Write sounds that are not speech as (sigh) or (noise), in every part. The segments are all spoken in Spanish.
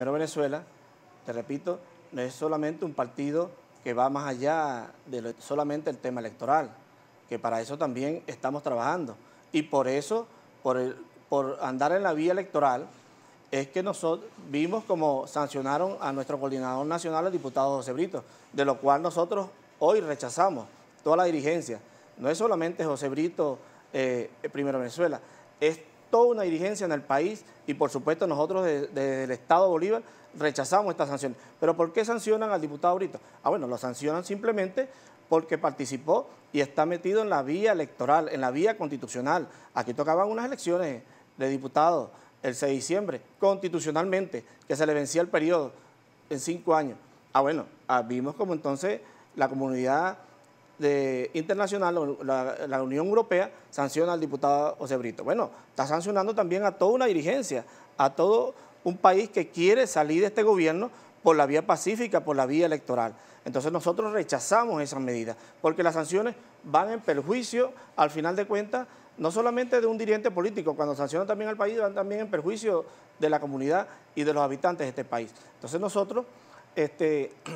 Primero Venezuela, te repito, no es solamente un partido que va más allá de solamente el tema electoral, que para eso también estamos trabajando. Y por eso, por, por andar en la vía electoral, es que nosotros vimos como sancionaron a nuestro coordinador nacional, el diputado José Brito, de lo cual nosotros hoy rechazamos toda la dirigencia. No es solamente José Brito, eh, eh, Primero Venezuela, es toda una dirigencia en el país y por supuesto nosotros desde el Estado Bolívar rechazamos estas sanciones. Pero ¿por qué sancionan al diputado ahorita? Ah, bueno, lo sancionan simplemente porque participó y está metido en la vía electoral, en la vía constitucional. Aquí tocaban unas elecciones de diputados el 6 de diciembre, constitucionalmente, que se le vencía el periodo en cinco años. Ah, bueno, ah, vimos como entonces la comunidad internacional, la, Unión Europea, sanciona al diputado José Brito. Bueno, está sancionando también a toda una dirigencia, a todo un país que quiere salir de este gobierno por la vía pacífica, por la vía electoral. Entonces nosotros rechazamos esas medidas, porque las sanciones van en perjuicio, al final de cuentas, no solamente de un dirigente político, cuando sancionan también al país, van también en perjuicio de la comunidad y de los habitantes de este país. Entonces nosotros, este, (clears throat)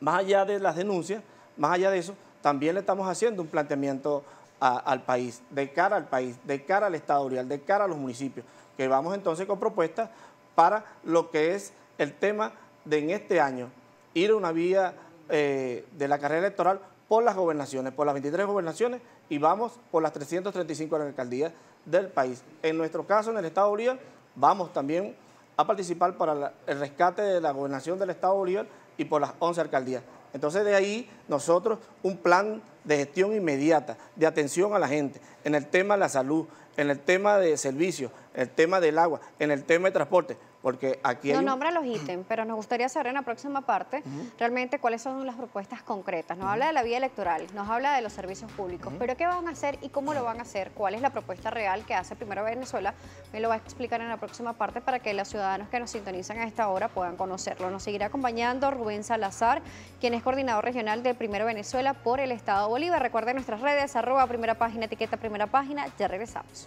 más allá de las denuncias, más allá de eso, también le estamos haciendo un planteamiento al país, de cara al país, de cara al Estado Urial, de cara a los municipios, que vamos entonces con propuestas para lo que es el tema de en este año ir a una vía eh, de la carrera electoral por las gobernaciones, por las 23 gobernaciones y vamos por las 335 alcaldías del país. En nuestro caso, en el Estado Bolívar, vamos también a participar para el rescate de la gobernación del Estado Bolívar y por las 11 alcaldías. Entonces de ahí nosotros un plan de gestión inmediata, de atención a la gente, en el tema de la salud, en el tema de servicios, en el tema del agua, en el tema de transporte. Porque nos nombra los ítems, pero nos gustaría saber en la próxima parte realmente cuáles son las propuestas concretas. Nos habla de la vía electoral, nos habla de los servicios públicos, pero ¿qué van a hacer y cómo lo van a hacer? ¿Cuál es la propuesta real que hace primero Venezuela? Me lo va a explicar en la próxima parte para que los ciudadanos que nos sintonizan a esta hora puedan conocerlo. Nos seguirá acompañando Rubén Salazar, quien es coordinador regional de Primero Venezuela por el Estado Bolívar. Recuerden nuestras redes, arroba primera página, etiqueta primera página. Ya regresamos.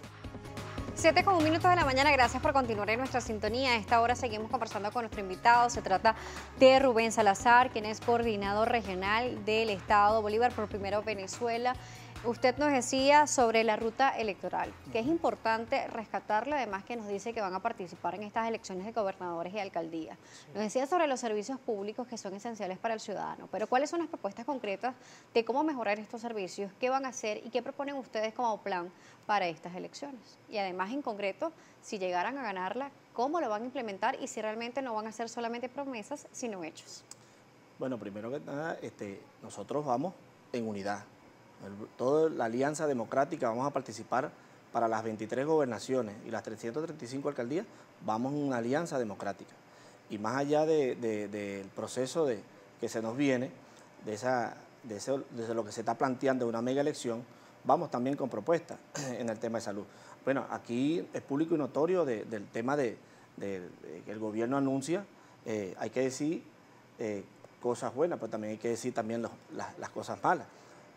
Siete con un de la mañana, gracias por continuar en nuestra sintonía. A esta hora seguimos conversando con nuestro invitado. Se trata de Rubén Salazar, quien es coordinador regional del Estado Bolívar por Primero Venezuela. Usted nos decía sobre la ruta electoral, que es importante rescatarla, además que nos dice que van a participar en estas elecciones de gobernadores y alcaldías. Nos decía sobre los servicios públicos que son esenciales para el ciudadano, pero ¿cuáles son las propuestas concretas de cómo mejorar estos servicios? ¿Qué van a hacer y qué proponen ustedes como plan para estas elecciones? Y además, en concreto, si llegaran a ganarla, ¿cómo lo van a implementar y si realmente no van a ser solamente promesas, sino hechos? Bueno, primero que nada, este, nosotros vamos en unidad toda la alianza democrática vamos a participar para las 23 gobernaciones y las 335 alcaldías, vamos en una alianza democrática. Y más allá del proceso de, que se nos viene, de, esa, de, lo que se está planteando una mega elección, vamos también con propuestas (clears throat) en el tema de salud. Bueno, aquí es público y notorio del tema de, que el gobierno anuncia, eh, hay que decir eh, cosas buenas, pero también hay que decir también las cosas malas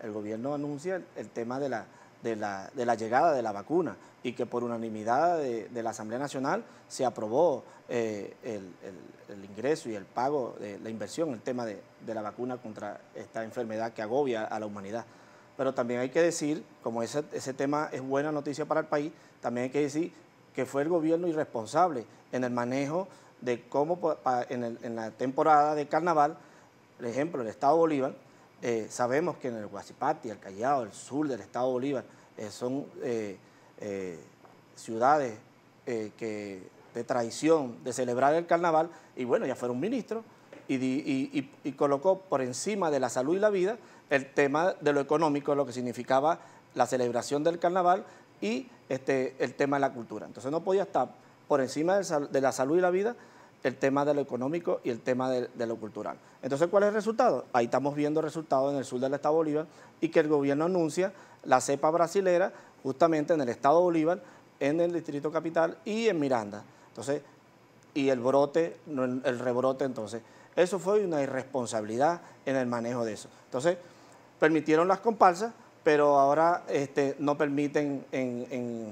el gobierno anuncia el tema de la, de la, llegada de la vacuna y que por unanimidad de, la Asamblea Nacional se aprobó eh, el, ingreso y el pago, de la inversión, el tema de, la vacuna contra esta enfermedad que agobia a la humanidad. Pero también hay que decir, como ese, tema es buena noticia para el país, también hay que decir que fue el gobierno irresponsable en el manejo de cómo en, en la temporada de carnaval, por ejemplo, el Estado Bolívar eh, sabemos que en el Guasipati, el Callao, el sur del estado eh, eh, de Bolívar, son ciudades de traición de celebrar el carnaval, y bueno, ya fueron un y, y, colocó por encima de la salud y la vida el tema de lo económico, lo que significaba la celebración del carnaval y este, el tema de la cultura. Entonces no podía estar por encima de la salud y la vida el tema de lo económico y el tema de, lo cultural. Entonces, ¿cuál es el resultado? Ahí estamos viendo resultados en el sur del Estado Bolívar y que el gobierno anuncia la cepa brasilera justamente en el Estado Bolívar, en el Distrito Capital y en Miranda. Entonces, y el brote, el rebrote entonces. Eso fue una irresponsabilidad en el manejo de eso. Entonces, permitieron las comparsas, pero ahora este, no permiten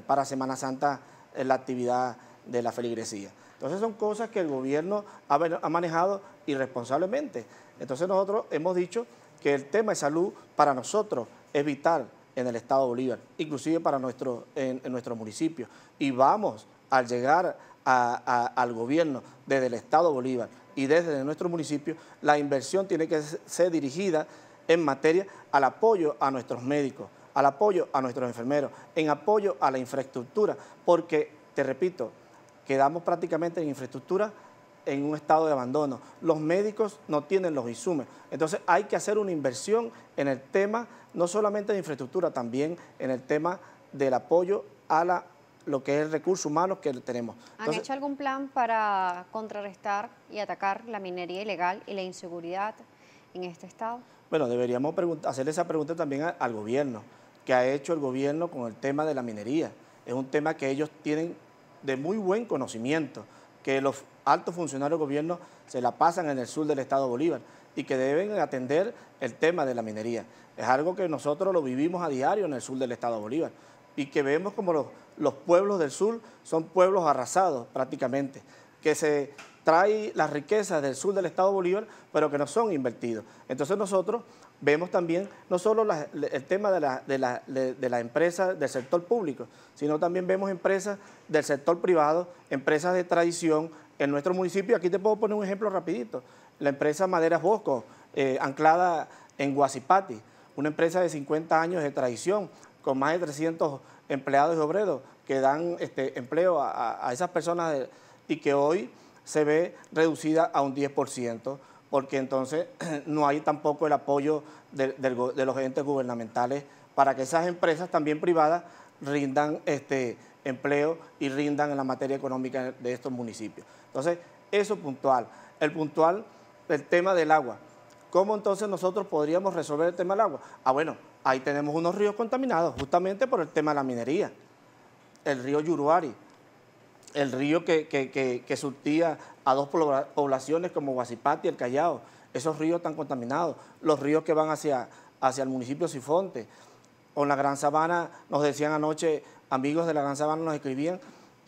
para Semana Santa eh, la actividad de la feligresía. Entonces son cosas que el gobierno ha, manejado irresponsablemente. Entonces nosotros hemos dicho que el tema de salud para nosotros es vital en el Estado Bolívar, inclusive para nuestro, en, municipio. Y vamos, al llegar al gobierno desde el Estado Bolívar y desde nuestro municipio, la inversión tiene que ser dirigida en materia al apoyo a nuestros médicos, al apoyo a nuestros enfermeros, en apoyo a la infraestructura, porque, te repito, Quedamos prácticamente en infraestructura en un estado de abandono. Los médicos no tienen los insumos. Entonces hay que hacer una inversión en el tema, no solamente de infraestructura, también en el tema del apoyo a lo que es el recurso humano que tenemos. ¿Han hecho algún plan para contrarrestar y atacar la minería ilegal y la inseguridad en este estado? Bueno, deberíamos hacerle esa pregunta también al gobierno, ¿Qué ha hecho el gobierno con el tema de la minería. Es un tema que ellos tienen de muy buen conocimiento, que los altos funcionarios del gobierno se la pasan en el sur del estado Bolívar y que deben atender el tema de la minería. Es algo que nosotros lo vivimos a diario en el sur del estado Bolívar y que vemos como los, los pueblos del sur son pueblos arrasados prácticamente, que se trae las riquezas del sur del estado Bolívar, pero que no son invertidos. Entonces nosotros vemos también no solo el tema de las la, de empresas del sector público, sino también vemos empresas del sector privado, empresas de tradición en nuestro municipio. Aquí te puedo poner un ejemplo rapidito. La empresa Maderas Bosco, eh, anclada en Guasipati, una empresa de 50 años de tradición, con más de 300 empleados y obreros que dan este, empleo a, esas personas y que hoy se ve reducida a un 10% porque entonces (clears throat) no hay tampoco el apoyo de, los entes gubernamentales para que esas empresas también privadas rindan este empleo y rindan en la materia económica de estos municipios. Entonces, eso puntual. El puntual, el tema del agua. ¿Cómo entonces nosotros podríamos resolver el tema del agua? Ah, bueno, ahí tenemos unos ríos contaminados justamente por el tema de la minería. El río Yuruari, el río que, surtía a dos poblaciones como Guasipati y el Callao, esos ríos están contaminados, los ríos que van hacia, hacia el municipio Sifonte, con la Gran Sabana, nos decían anoche, amigos de la Gran Sabana nos escribían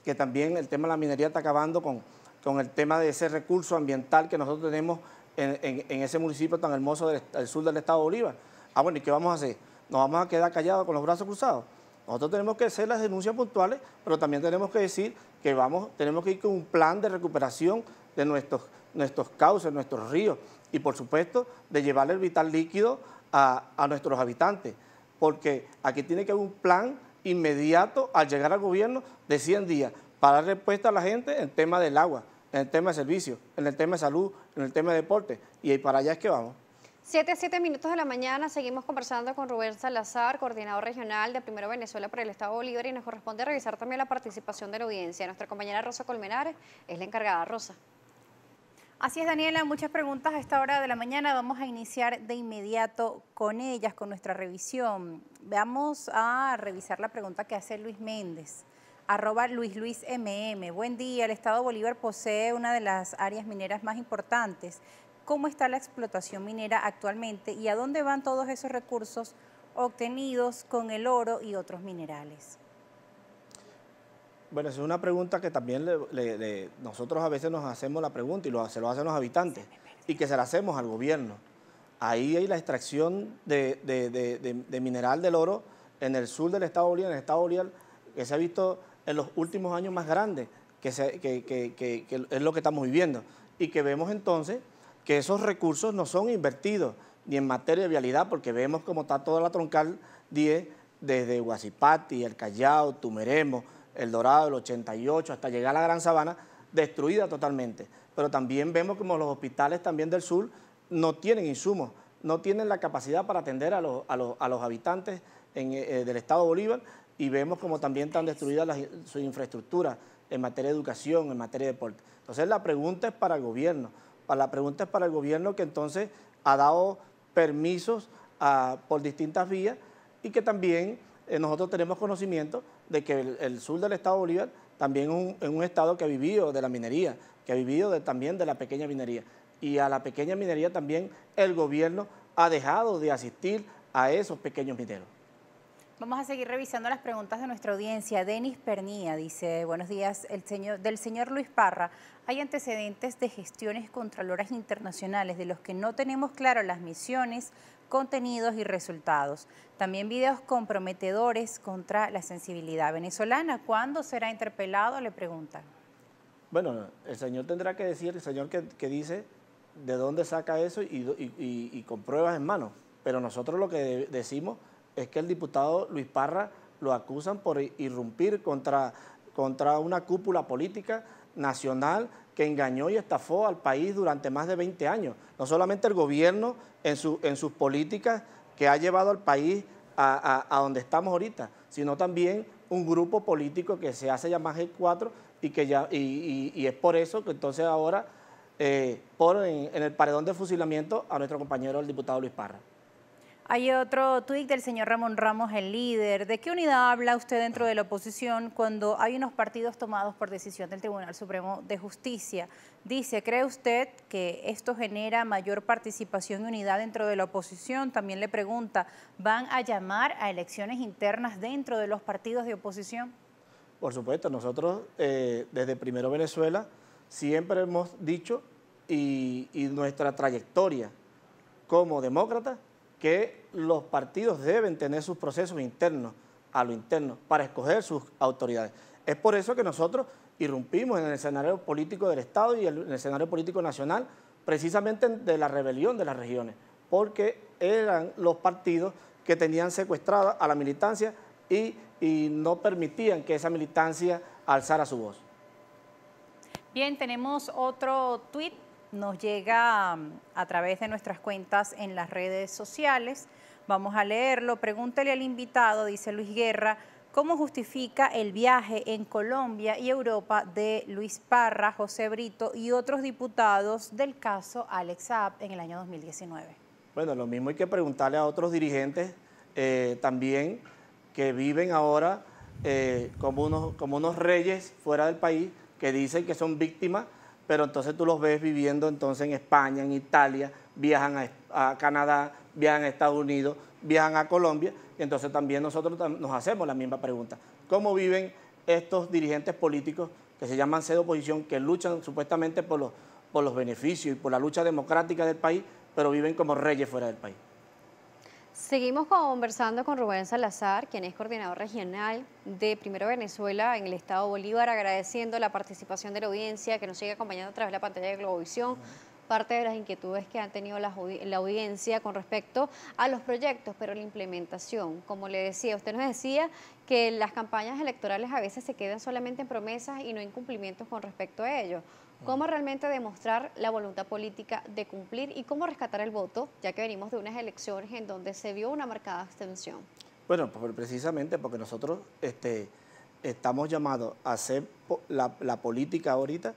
que también el tema de la minería está acabando con, con el tema de ese recurso ambiental que nosotros tenemos en, en, ese municipio tan hermoso del, del sur del estado de Bolívar. Ah, bueno, ¿y qué vamos a hacer? ¿Nos vamos a quedar callados con los brazos cruzados? Nosotros tenemos que hacer las denuncias puntuales, pero también tenemos que decir que vamos, tenemos que ir con un plan de recuperación de nuestros, nuestros cauces, nuestros ríos y por supuesto de llevarle el vital líquido a, nuestros habitantes, porque aquí tiene que haber un plan inmediato al llegar al gobierno de 100 días para dar respuesta a la gente en tema del agua, en el tema de servicios, en el tema de salud, en el tema de deporte y para allá es que vamos a siete minutos de la mañana, seguimos conversando con Rubén Salazar, coordinador regional de Primero Venezuela por el Estado Bolívar, y nos corresponde revisar también la participación de la audiencia. Nuestra compañera Rosa Colmenares es la encargada. Rosa. Así es, Daniela, muchas preguntas a esta hora de la mañana. Vamos a iniciar de inmediato con ellas, con nuestra revisión. Vamos a revisar la pregunta que hace Luis Méndez arroba Luis Luis MM. Buen día, el Estado Bolívar posee una de las áreas mineras más importantes, cómo está la explotación minera actualmente y a dónde van todos esos recursos obtenidos con el oro y otros minerales. Bueno, es una pregunta que también nosotros a veces nos hacemos la pregunta y se lo hacen los habitantes y que se la hacemos al gobierno. Ahí hay la extracción de, mineral del oro en el sur del Estado Bolívar, en el Estado Bolívar, que se ha visto en los últimos años más grande, que, que es lo que estamos viviendo. Y que vemos entonces que esos recursos no son invertidos ni en materia de vialidad, porque vemos cómo está toda la troncal 10 desde y El Callao, Tumeremo, El Dorado, el 88, hasta llegar a la Gran Sabana, destruida totalmente. Pero también vemos como los hospitales también del sur no tienen insumos, no tienen la capacidad para atender a los, habitantes eh, eh, del Estado Bolívar y vemos como también están destruidas su sus infraestructuras en materia de educación, en materia de deporte. Entonces la pregunta es para el gobierno, la pregunta es para el gobierno que entonces ha dado permisos ah, por distintas vías y que también eh, nosotros tenemos conocimiento de que el, sur del estado Bolívar también es un, estado que ha vivido de la minería, que ha vivido también de la pequeña minería. Y a la pequeña minería también el gobierno ha dejado de asistir a esos pequeños mineros. Vamos a seguir revisando las preguntas de nuestra audiencia. Denis Pernía dice, buenos días, el señor, del señor Luis Parra, ¿hay antecedentes de gestiones contraloras internacionales de los que no tenemos claro las misiones, contenidos y resultados? También videos comprometedores contra la sensibilidad venezolana. ¿Cuándo será interpelado? Le preguntan. Bueno, el señor tendrá que decir, el señor que, dice de dónde saca eso y, y con pruebas en mano. Pero nosotros lo que decimos es que el diputado Luis Parra lo acusan por irrumpir contra, contra una cúpula política nacional que engañó y estafó al país durante más de 20 años. No solamente el gobierno en, en sus políticas que ha llevado al país a, donde estamos ahorita, sino también un grupo político que se hace llamar G4 y, que ya, y, es por eso que entonces ahora eh, ponen en el paredón de fusilamiento a nuestro compañero el diputado Luis Parra. Hay otro tuit del señor Ramón Ramos, el líder. ¿De qué unidad habla usted dentro de la oposición cuando hay unos partidos tomados por decisión del Tribunal Supremo de Justicia? Dice, ¿cree usted que esto genera mayor participación y unidad dentro de la oposición? También le pregunta, ¿van a llamar a elecciones internas dentro de los partidos de oposición? Por supuesto, nosotros eh, desde Primero Venezuela siempre hemos dicho y, y nuestra trayectoria como demócratas que los partidos deben tener sus procesos internos, a lo interno, para escoger sus autoridades. Es por eso que nosotros irrumpimos en el escenario político del Estado y en el escenario político nacional, precisamente de la rebelión de las regiones, porque eran los partidos que tenían secuestrada a la militancia y, y no permitían que esa militancia alzara su voz. Bien, tenemos otro tuit nos llega mm, a través de nuestras cuentas en las redes sociales. Vamos a leerlo. Pregúntele al invitado, dice Luis Guerra, ¿cómo justifica el viaje en Colombia y Europa de Luis Parra, José Brito y otros diputados del caso Alex en el año 2019? Bueno, lo mismo hay que preguntarle a otros dirigentes eh, también que viven ahora eh, como, unos, como unos reyes fuera del país que dicen que son víctimas pero entonces tú los ves viviendo entonces en España, en Italia, viajan a, Canadá, viajan a Estados Unidos, viajan a Colombia, y entonces también nosotros nos hacemos la misma pregunta. ¿Cómo viven estos dirigentes políticos que se llaman sede oposición, que luchan supuestamente por los, por los beneficios y por la lucha democrática del país, pero viven como reyes fuera del país? Seguimos conversando con Rubén Salazar, quien es coordinador regional de Primero Venezuela en el Estado Bolívar, agradeciendo la participación de la audiencia que nos sigue acompañando a través de la pantalla de Globovisión. Parte de las inquietudes que han tenido la, audiencia con respecto a los proyectos, pero la implementación. Como le decía, usted nos decía que las campañas electorales a veces se quedan solamente en promesas y no en cumplimientos con respecto a ellos cómo realmente demostrar la voluntad política de cumplir y cómo rescatar el voto, ya que venimos de unas elecciones en donde se vio una marcada abstención. Bueno, precisamente porque nosotros este, estamos llamados a hacer la, política ahorita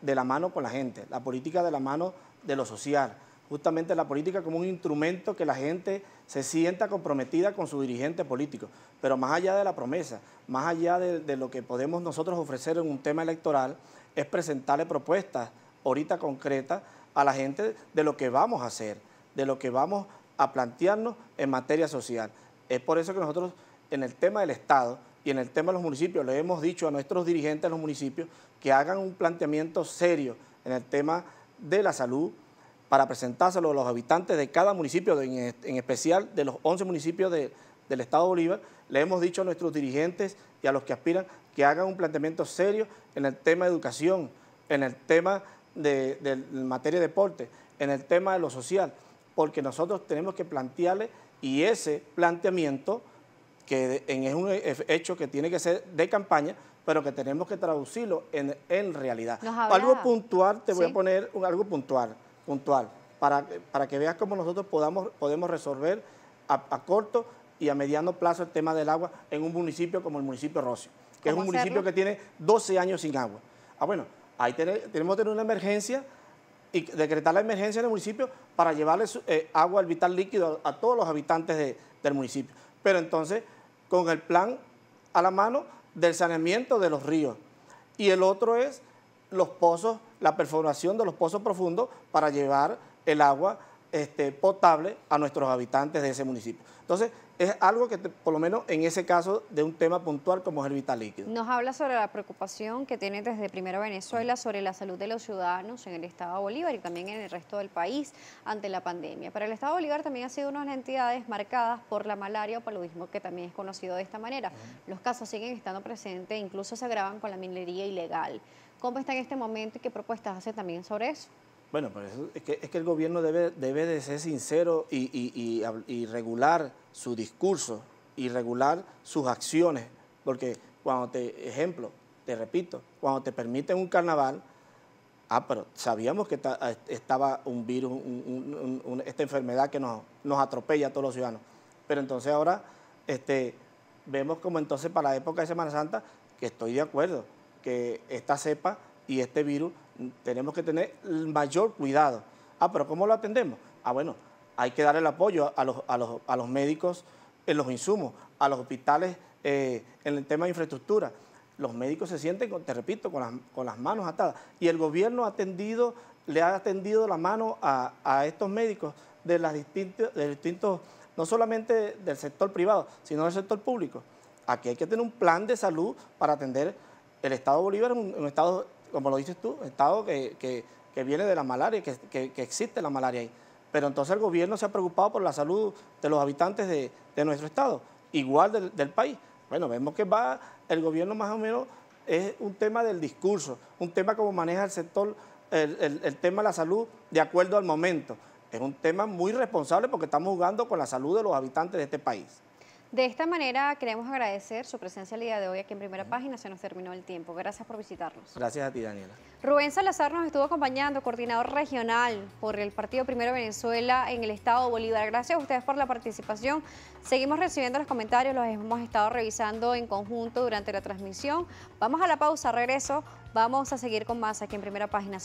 de la mano con la gente, la política de la mano de lo social, justamente la política como un instrumento que la gente se sienta comprometida con su dirigente político. Pero más allá de la promesa, más allá de, lo que podemos nosotros ofrecer en un tema electoral, es presentarle propuestas ahorita concretas a la gente de lo que vamos a hacer, de lo que vamos a plantearnos en materia social. Es por eso que nosotros en el tema del Estado y en el tema de los municipios le hemos dicho a nuestros dirigentes de los municipios que hagan un planteamiento serio en el tema de la salud para presentárselo a los habitantes de cada municipio, en especial de los 11 municipios de, del Estado Bolívar, le hemos dicho a nuestros dirigentes y a los que aspiran que hagan un planteamiento serio en el tema de educación, en el tema de, materia de deporte, en el tema de lo social, porque nosotros tenemos que plantearle y ese planteamiento, que es un e-, hecho que tiene que ser de campaña, pero que tenemos que traducirlo en, en realidad. Algo puntual, te voy a poner algo puntual, puntual para, para que veas cómo nosotros podamos, podemos resolver a corto y a mediano plazo el tema del agua en un municipio como el municipio Rocio, que es un municipio que tiene 12 años sin agua. Ah, bueno, ahí tenemos que tener una emergencia y decretar la emergencia en el municipio para llevarle eh, agua al vital líquido a, todos los habitantes del municipio. Pero entonces, con el plan a la mano del saneamiento de los ríos. Y el otro es los pozos, la perforación de los pozos profundos para llevar el agua este, potable a nuestros habitantes de ese municipio. Entonces, es algo que, por lo menos en ese caso, de un tema puntual como es el vital líquido. Nos habla sobre la preocupación que tiene desde Primero Venezuela sobre la salud de los ciudadanos en el Estado Bolívar y también en el resto del país ante la pandemia. Para el Estado Bolívar también ha sido una de las entidades marcadas por la malaria o paludismo, que también es conocido de esta manera. Los casos siguen estando presentes, incluso se agravan con la minería ilegal. ¿Cómo está en este momento y qué propuestas hace también sobre eso? Bueno, es, que, el gobierno debe, de ser sincero y, regular su discurso y regular sus acciones, porque cuando te, ejemplo, te repito, cuando te permiten un carnaval, ah, pero sabíamos que ah, estaba un virus, esta enfermedad que nos, atropella a todos los ciudadanos, pero entonces ahora este, vemos como entonces para la época de Semana Santa, que estoy de acuerdo, que esta cepa y este virus tenemos que tener el mayor cuidado. Ah, pero ¿cómo lo atendemos? Ah, bueno, hay que dar el apoyo a los, médicos en los insumos, a los hospitales eh, en el tema de infraestructura. Los médicos se sienten, te repito, con las, manos atadas. Y el gobierno ha atendido, le ha atendido la mano a, estos médicos de, las distintos, de distintos, no solamente del sector privado, sino del sector público. Aquí hay que tener un plan de salud para atender el Estado Bolívar, un Estado como lo dices tú, estado que, viene de la malaria, que, existe la malaria ahí. Pero entonces el gobierno se ha preocupado por la salud de los habitantes de, nuestro estado, igual del, país. Bueno, vemos que va el gobierno más o menos, es un tema del discurso, un tema como maneja el sector, el, el tema de la salud de acuerdo al momento. Es un tema muy responsable porque estamos jugando con la salud de los habitantes de este país. De esta manera queremos agradecer su presencia el día de hoy aquí en Primera Página. Se nos terminó el tiempo. Gracias por visitarnos. Gracias a ti, Daniela. Rubén Salazar nos estuvo acompañando, coordinador regional por el Partido Primero Venezuela en el Estado Bolívar. Gracias a ustedes por la participación. Seguimos recibiendo los comentarios, los hemos estado revisando en conjunto durante la transmisión. Vamos a la pausa, regreso. Vamos a seguir con más aquí en Primera Página.